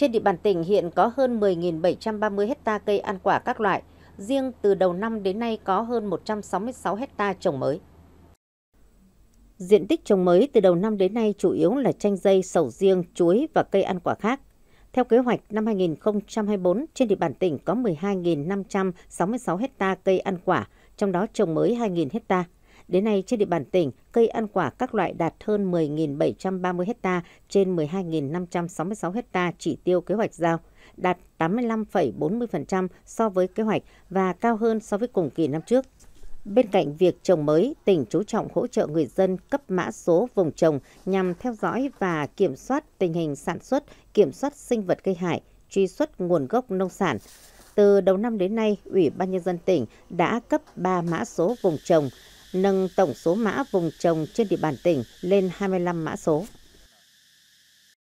Trên địa bàn tỉnh hiện có hơn 10.730 hecta cây ăn quả các loại, riêng từ đầu năm đến nay có hơn 166 hecta trồng mới. Diện tích trồng mới từ đầu năm đến nay chủ yếu là chanh dây, sầu riêng, chuối và cây ăn quả khác. Theo kế hoạch, năm 2024 trên địa bàn tỉnh có 12.566 hecta cây ăn quả, trong đó trồng mới 2.000 hectare. Đến nay trên địa bàn tỉnh, cây ăn quả các loại đạt hơn 10.730 ha trên 12.566 ha chỉ tiêu kế hoạch giao, đạt 85,40% so với kế hoạch và cao hơn so với cùng kỳ năm trước. Bên cạnh việc trồng mới, tỉnh chú trọng hỗ trợ người dân cấp mã số vùng trồng nhằm theo dõi và kiểm soát tình hình sản xuất, kiểm soát sinh vật gây hại, truy xuất nguồn gốc nông sản. Từ đầu năm đến nay, Ủy ban Nhân dân tỉnh đã cấp 3 mã số vùng trồng, nâng tổng số mã vùng trồng trên địa bàn tỉnh lên 25 mã số.